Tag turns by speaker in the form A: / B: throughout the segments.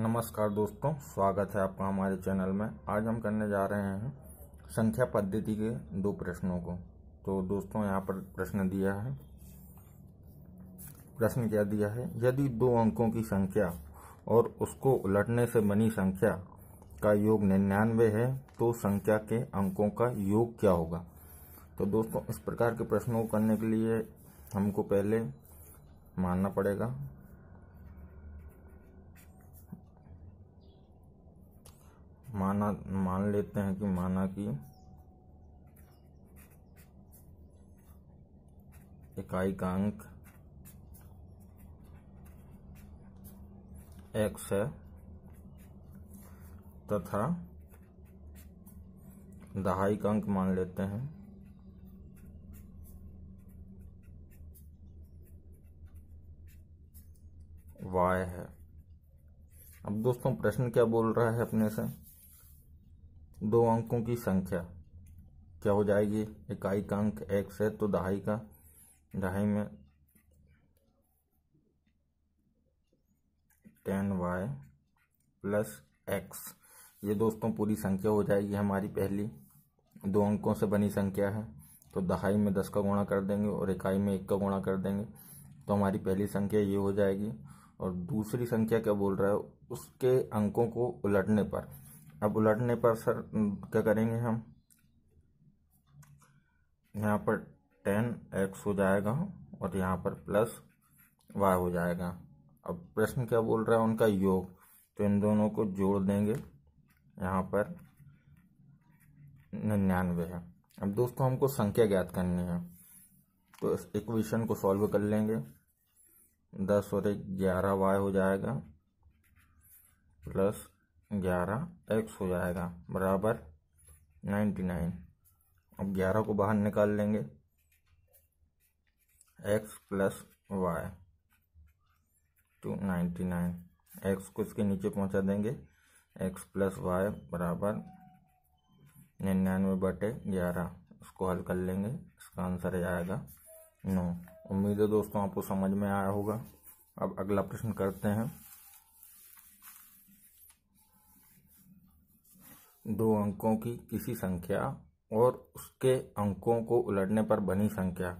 A: नमस्कार दोस्तों स्वागत है आपका हमारे चैनल में आज हम करने जा रहे हैं संख्या पद्धति के दो प्रश्नों को तो दोस्तों यहाँ पर प्रश्न दिया है प्रश्न क्या दिया है यदि दो अंकों की संख्या और उसको उलटने से बनी संख्या का योग निन्यानवे है तो संख्या के अंकों का योग क्या होगा तो दोस्तों इस प्रकार के प्रश्नों को करने के लिए हमको पहले मानना पड़ेगा माना मान लेते हैं कि माना कि इकाई का अंक एक्स है तथा दहाई का अंक मान लेते हैं वाई है अब दोस्तों प्रश्न क्या बोल रहा है अपने से दो अंकों की संख्या क्या हो जाएगी इकाई तो का अंक एक्स है तो दहाई का दहाई में टेन वाई प्लस एक्स ये दोस्तों पूरी संख्या हो जाएगी हमारी पहली दो अंकों से बनी संख्या है तो दहाई में दस का गुणा कर देंगे और इकाई में एक का गुणा कर देंगे तो हमारी पहली संख्या ये हो जाएगी और दूसरी संख्या क्या बोल रहा है उसके अंकों को उलटने पर अब उलटने पर सर क्या करेंगे हम यहाँ पर टेन एक्स हो जाएगा और यहाँ पर प्लस वाई हो जाएगा अब प्रश्न क्या बोल रहा है उनका योग तो इन दोनों को जोड़ देंगे यहाँ पर निन्यानवे है अब दोस्तों हमको संख्या ज्ञात करनी है तो इस इक्वेशन को सॉल्व कर लेंगे दस और एक ग्यारह वाई हो जाएगा प्लस ग्यारह एक्स हो जाएगा बराबर नाइन्टी नाइन अब ग्यारह को बाहर निकाल लेंगे x plus y two ninety nine x को इसके नीचे पहुंचा देंगे एक्स प्लस वाई बराबर निन्यानवे बटे ग्यारह इसको हल कर लेंगे इसका आंसर आएगा नौ उम्मीद है दोस्तों आपको समझ में आया होगा अब अगला प्रश्न करते हैं दो अंकों की किसी संख्या और उसके अंकों को उलटने पर बनी संख्या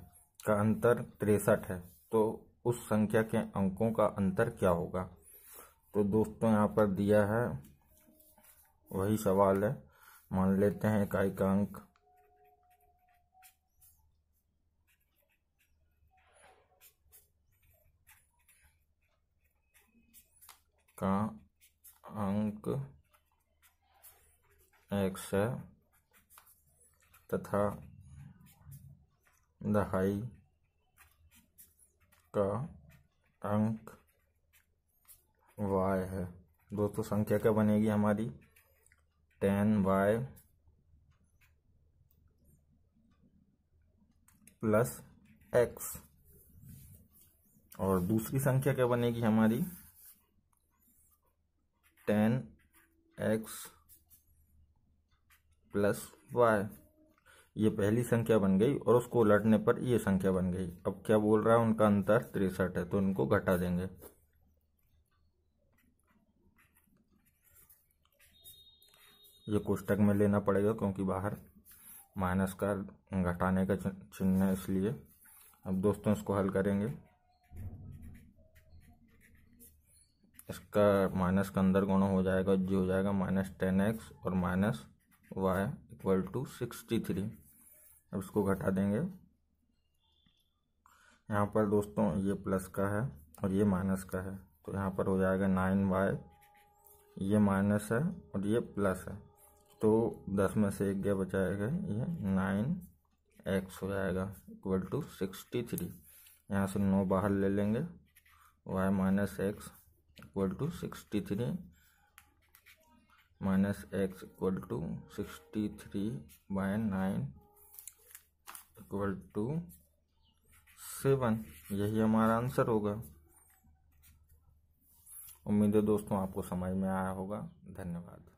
A: का अंतर तिरसठ है तो उस संख्या के अंकों का अंतर क्या होगा तो दोस्तों यहाँ पर दिया है वही सवाल है मान लेते हैं इकाई का अंक का अंक एक्स है तथा दहाई का अंक वाई है दोस्तों संख्या क्या बनेगी हमारी टेन वाई प्लस एक्स और दूसरी संख्या क्या बनेगी हमारी टेन एक्स प्लस वाई ये पहली संख्या बन गई और उसको उलटने पर ये संख्या बन गई अब क्या बोल रहा है उनका अंतर तिरसठ है तो इनको घटा देंगे ये कोष्टक में लेना पड़ेगा क्योंकि बाहर माइनस का घटाने का चिन्ह है इसलिए अब दोस्तों इसको हल करेंगे इसका माइनस का अंदर गुणा हो जाएगा जो हो जाएगा माइनस टेन एक्स और minus Y equal to sixty three अब इसको घटा देंगे यहाँ पर दोस्तों ये प्लस का है और ये माइनस का है तो यहाँ पर हो जाएगा नाइन वाई ये माइनस है और ये प्लस है तो दस में से एक गया बचाएगा ये नाइन एक्स हो जाएगा इक्वल टू सिक्सटी थ्री यहाँ से नौ बाहर ले लेंगे Y minus X equal to sixty three minus X equal to sixty three by nine equal to seven यही हमारा आंसर होगा उम्मीद है दोस्तों आपको समझ में आया होगा धन्यवाद